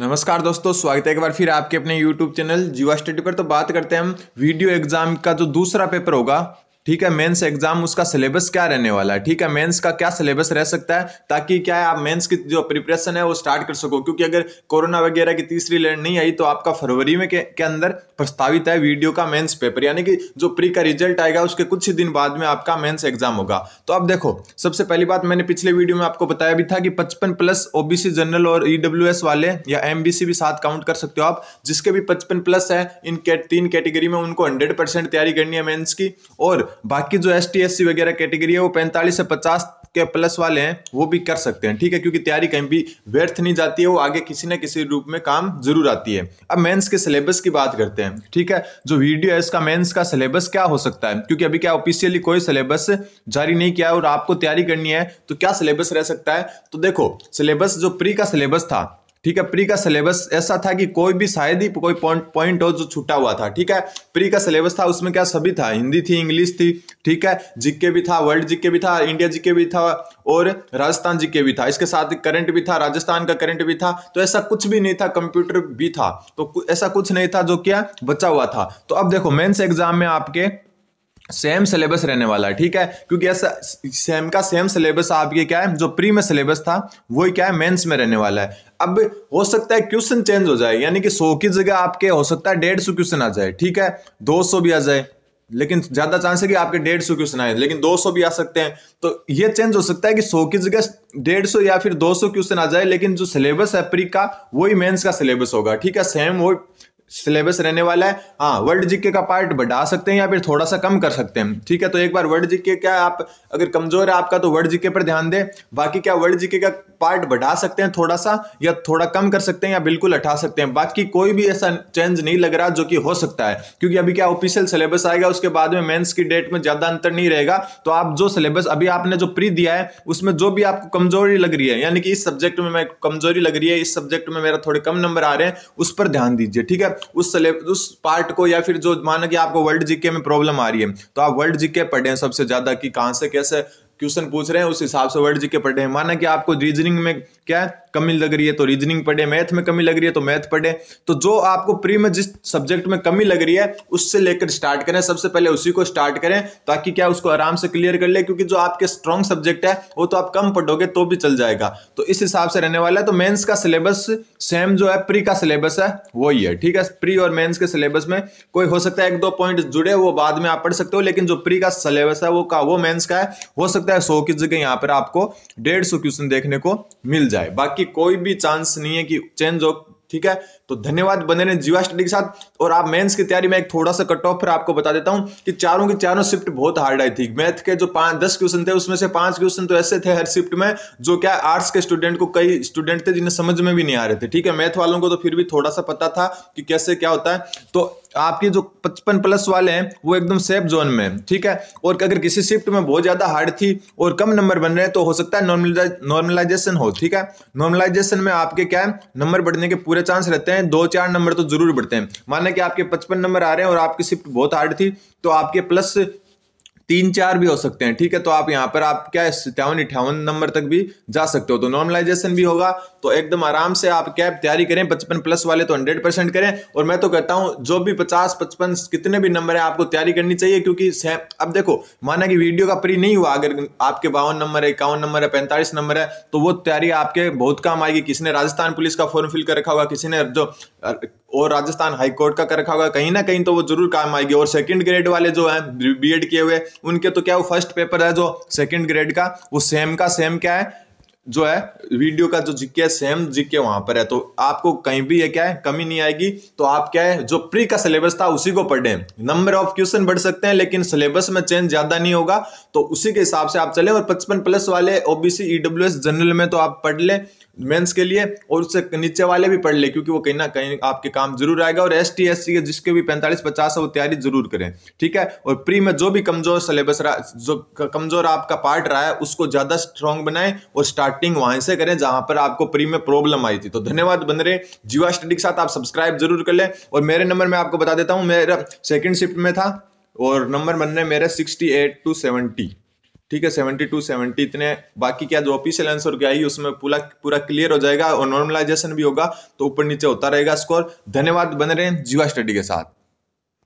नमस्कार दोस्तों स्वागत है एक बार फिर आपके अपने YouTube चैनल जीवा स्टडी पर तो बात करते हैं हम वीडियो एग्जाम का जो दूसरा पेपर होगा ठीक है मेंस एग्जाम उसका सिलेबस क्या रहने वाला है ठीक है मेंस का क्या सिलेबस रह सकता है ताकि क्या है आप मेंस की जो प्रिपरेशन है वो स्टार्ट कर सको क्योंकि अगर कोरोना वगैरह की तीसरी लहर नहीं आई तो आपका फरवरी में के, के अंदर प्रस्तावित है वीडियो का मेंस पेपर यानी कि जो प्री का रिजल्ट आएगा उसके कुछ ही दिन बाद में आपका मेन्स एग्जाम होगा तो अब देखो सबसे पहली बात मैंने पिछले वीडियो में आपको बताया भी था कि पचपन प्लस ओबीसी जनरल और ईडब्ल्यू e वाले या एम भी साथ काउंट कर सकते हो आप जिसके भी पचपन प्लस है इन तीन कैटेगरी में उनको हंड्रेड तैयारी करनी है मेन्स की और बाकी जो एस टी वगैरह कैटेगरी है वो पैंतालीस से पचास के प्लस वाले हैं वो भी कर सकते हैं ठीक है क्योंकि तैयारी कहीं भी व्यर्थ नहीं जाती है वो आगे किसी ना किसी रूप में काम जरूर आती है अब मेंस के सिलेबस की बात करते हैं ठीक है जो वीडियो है इसका मेंस का सिलेबस क्या हो सकता है क्योंकि अभी क्या ऑफिशियली कोई सिलेबस जारी नहीं किया है और आपको तैयारी करनी है तो क्या सिलेबस रह सकता है तो देखो सिलेबस जो प्री का सिलेबस था ठीक है प्री का सिलेबस ऐसा था कि कोई भी शायद ही कोई पॉइंट पॉइंट हो जो छूटा हुआ था ठीक है प्री का सिलेबस था उसमें क्या सभी था हिंदी थी इंग्लिश थी ठीक है जीके भी था वर्ल्ड जीके भी था इंडिया जीके भी था और राजस्थान जीके भी था इसके साथ करंट भी था राजस्थान का करंट भी था तो ऐसा कुछ भी नहीं था कंप्यूटर भी था तो ऐसा कुछ नहीं था जो क्या बचा हुआ था तो अब देखो मेन्स एग्जाम में आपके सेम सिलेबस रहने वाला है ठीक है क्योंकि ऐसा सेम का सेम सिलेबस आपके क्या है जो प्री में सिलेबस था वही क्या है मेंस में रहने वाला है अब हो सकता है क्वेश्चन चेंज हो जाए यानी कि सौ की जगह आपके हो सकता है डेढ़ सौ क्वेश्चन आ जाए ठीक है दो सौ भी आ जाए लेकिन ज्यादा चांस है कि आपके डेढ़ सौ क्वेश्चन आए लेकिन दो सौ भी आ सकते हैं तो ये चेंज हो सकता है कि सौ की जगह डेढ़ सौ या फिर दो सौ क्वेश्चन आ जाए लेकिन जो सिलेबस है प्री का वही मेंस का सिलेबस होगा ठीक है सेम वो सिलेबस रहने वाला है हाँ वर्ल्ड जीके का पार्ट बढ़ा सकते हैं या फिर थोड़ा सा कम कर सकते हैं ठीक है तो एक बार वर्ल्ड जीके क्या आप अगर कमजोर है आपका तो वर्ल्ड जीके पर ध्यान दें बाकी क्या वर्ल्ड जीके का पार्ट बढ़ा सकते हैं थोड़ा सा या थोड़ा कम कर सकते हैं या बिल्कुल हटा सकते हैं बाकी कोई भी ऐसा चेंज नहीं लग रहा जो कि हो सकता है क्योंकि अभी क्या ऑफिशियल सिलेबस आएगा उसके बाद में मेन्स की डेट में ज़्यादा अंतर नहीं रहेगा तो आप जो सिलेबस अभी आपने जो प्री दिया है उसमें जो भी आपको कमजोरी लग रही है यानी कि इस सब्जेक्ट में मैं कमजोरी लग रही है इस सब्जेक्ट में मेरा थोड़े कम नंबर आ रहे हैं उस पर ध्यान दीजिए ठीक है उस उस पार्ट को या फिर जो माना कि आपको वर्ल्ड जीके में प्रॉब्लम आ रही है तो आप वर्ल्ड जीके पढ़ें सबसे ज़्यादा कि कहाँ से कैसे क्वेश्चन पूछ रहे हैं उस हिसाब से वर्ड जी के पढ़े हैं माना कि आपको रीजनिंग में क्या है कमी लग रही है तो रीजनिंग पढ़े मैथ में कमी लग रही है तो मैथ पढ़े तो जो आपको प्री में जिस सब्जेक्ट में कमी लग रही है उससे लेकर स्टार्ट करें सबसे पहले उसी को स्टार्ट करें ताकि क्या उसको आराम से क्लियर कर ले क्योंकि जो आपके स्ट्रॉन्ग सब्जेक्ट है वो तो आप कम पढ़ोगे तो भी चल जाएगा तो इस हिसाब से रहने वाला है तो मेन्स का सिलेबस सेम जो है प्री का सिलेबस है वही है ठीक है प्री और मेन्स के सिलेबस में कोई हो सकता है एक दो पॉइंट जुड़े वो बाद में आप पढ़ सकते हो लेकिन जो प्री का सिलेबस है वो का वो मेन्स का है हो सकता है सौ की जगह यहाँ पर आपको डेढ़ सौ क्वेश्चन देखने को मिल जाए बाकी की कोई भी चांस नहीं है कि चेंज हो ठीक है तो धन्यवाद बने रहे जीवा स्टडी के साथ और आप मेंस की तैयारी में एक थोड़ा सा कट ऑफ फिर आपको बता देता हूं कि चारों की चारों शिफ्ट बहुत हार्ड आई थी मैथ के जो पांच दस क्वेश्चन थे उसमें से पांच क्वेश्चन तो ऐसे थे हर शिफ्ट में जो क्या आर्ट्स के स्टूडेंट को कई स्टूडेंट थे जिन्हें समझ में भी नहीं आ रहे थे ठीक है मैथ वालों को तो फिर भी थोड़ा सा पता था कि कैसे क्या होता है तो आपके जो 55 प्लस वाले हैं वो एकदम सेफ जोन में ठीक है और अगर किसी शिफ्ट में बहुत ज़्यादा हार्ड थी और कम नंबर बन रहे हैं तो हो सकता है नॉर्मलाइजेशन हो ठीक है नॉर्मलाइजेशन में आपके क्या है नंबर बढ़ने के पूरे चांस रहते हैं दो चार नंबर तो जरूर बढ़ते हैं माना कि आपके पचपन नंबर आ रहे हैं और आपकी शिफ्ट बहुत हार्ड थी तो आपके प्लस तीन चार भी हो सकते हैं ठीक है तो आप यहाँ पर आप क्या सत्यावन अठावन नंबर तक भी जा सकते हो तो नॉर्मलाइजेशन भी होगा तो एकदम आराम से आप कैब तैयारी करें पचपन प्लस वाले तो हंड्रेड परसेंट करें और मैं तो कहता हूँ जो भी पचास पचपन कितने भी नंबर है आपको तैयारी करनी चाहिए क्योंकि अब देखो माना कि वीडियो का प्री नहीं हुआ अगर आपके बावन नंबर है इक्यावन नंबर है पैंतालीस नंबर है तो वो तैयारी आपके बहुत काम आएगी किसी ने राजस्थान पुलिस का फॉर्म फिल कर रखा होगा किसी ने जो और राजस्थान हाईकोर्ट का कर रखा होगा कहीं ना कहीं तो वो जरूर काम आएगी और सेकंड ग्रेड वाले जो हैं बीएड किए हुए उनके तो क्या वो फर्स्ट पेपर है जो सेकंड ग्रेड का वो सेम का सेम क्या है जो है वीडियो का जो जीके है सेम जीके वहां पर है तो आपको कहीं भी ये क्या है कमी नहीं आएगी तो आप क्या है जो प्री का सिलेबस था उसी को पढ़ें नंबर ऑफ क्वेश्चन बढ़ सकते हैं लेकिन सिलेबस में चेंज ज्यादा नहीं होगा तो उसी के हिसाब से आप चलें और पचपन प्लस वाले ओबीसी ईडब्ल्यू जनरल में तो आप पढ़ लें मेन्स के लिए और उससे नीचे वाले भी पढ़ ले क्योंकि वो कहीं ना कहीं आपके काम जरूर आएगा और एस टी एस सी जिसके भी पैंतालीस पचास है वो तैयारी जरूर करें ठीक है और प्री में जो भी कमजोर सिलेबस रहा जो कमजोर आपका पार्ट रहा है उसको ज्यादा स्ट्रॉन्ग बनाएं और स्टार्ट स्टार्टिंग वहां से करें जहां पर आपको प्री में प्रॉब्लम आई थी तो धन्यवाद बन रहे जीवा स्टडी के साथ आप सब्सक्राइब जरूर कर लें और मेरे नंबर में आपको बता देता हूं मेरा सेकेंड शिफ्ट में था और नंबर बन रहे मेरे सिक्सटी टू सेवेंटी ठीक है सेवेंटी टू सेवेंटी इतने बाकी क्या जो ऑफिशियल आंसर क्या आई उसमें पूरा पूरा क्लियर हो जाएगा और नॉर्मलाइजेशन भी होगा तो ऊपर नीचे होता रहेगा स्कोर धन्यवाद बन रहे हैं जीवा स्टडी के साथ